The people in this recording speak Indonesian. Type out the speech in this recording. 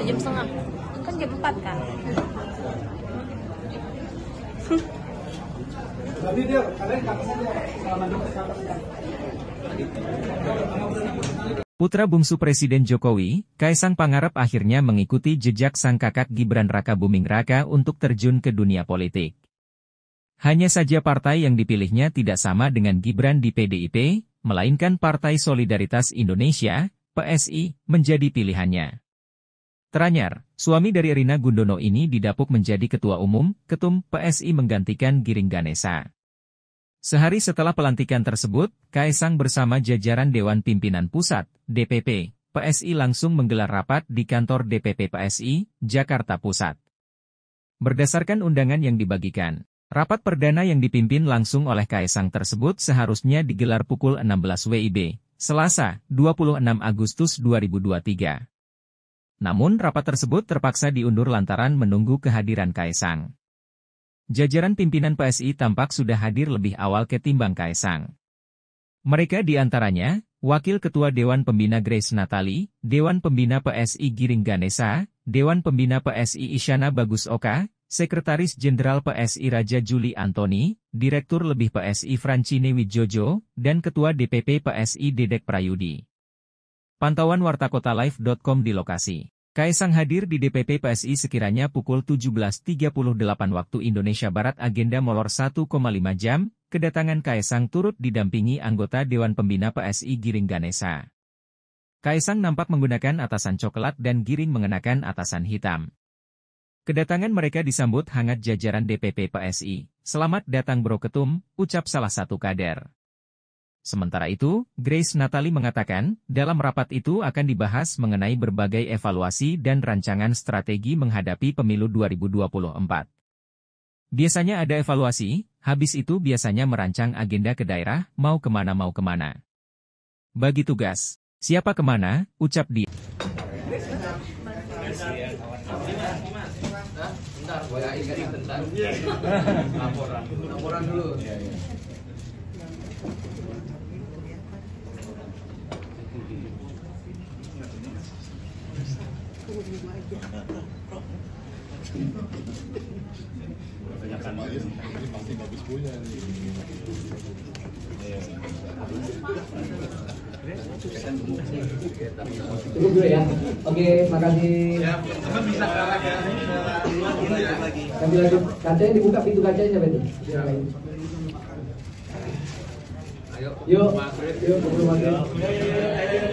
satu jam setengah kan jam empat kan Putra bungsu Presiden Jokowi, Kaisang Pangarep akhirnya mengikuti jejak sang kakak Gibran Raka Buming Raka untuk terjun ke dunia politik. Hanya saja partai yang dipilihnya tidak sama dengan Gibran di PDIP, melainkan Partai Solidaritas Indonesia, PSI, menjadi pilihannya. Teranyar, suami dari Rina Gundono ini didapuk menjadi ketua umum, ketum PSI menggantikan Giring Ganesa. Sehari setelah pelantikan tersebut, Kaisang bersama jajaran Dewan Pimpinan Pusat, DPP, PSI langsung menggelar rapat di kantor DPP PSI, Jakarta Pusat. Berdasarkan undangan yang dibagikan, rapat perdana yang dipimpin langsung oleh Kaisang tersebut seharusnya digelar pukul 16 WIB, Selasa, 26 Agustus 2023. Namun rapat tersebut terpaksa diundur lantaran menunggu kehadiran Kaisang. Jajaran pimpinan PSI tampak sudah hadir lebih awal ketimbang Kaisang. Mereka diantaranya, Wakil Ketua Dewan Pembina Grace Natali, Dewan Pembina PSI Giring Ganesa, Dewan Pembina PSI Isyana Bagus Oka, Sekretaris Jenderal PSI Raja Juli Antoni, Direktur Lebih PSI Francine Wijojo, dan Ketua DPP PSI Dedek Prayudi. Pantauan wartakota.life.com di lokasi. Kaisang hadir di DPP PSI sekiranya pukul 17.38 waktu Indonesia Barat agenda molor 1,5 jam, kedatangan Kaisang turut didampingi anggota Dewan Pembina PSI Giring Ganesa. Kaisang nampak menggunakan atasan coklat dan Giring mengenakan atasan hitam. Kedatangan mereka disambut hangat jajaran DPP PSI. Selamat datang Bro Ketum, ucap salah satu kader. Sementara itu, Grace Natali mengatakan, dalam rapat itu akan dibahas mengenai berbagai evaluasi dan rancangan strategi menghadapi pemilu 2024. Biasanya ada evaluasi, habis itu biasanya merancang agenda ke daerah, mau kemana mau kemana. Bagi tugas, siapa kemana, ucap dia. dulu ya. Oke, makasih. Ya, teman bisa ke ya. Kacanya dibuka pintu kacanya siapa ya. Ayo. Yuk. Yuk, Yuk.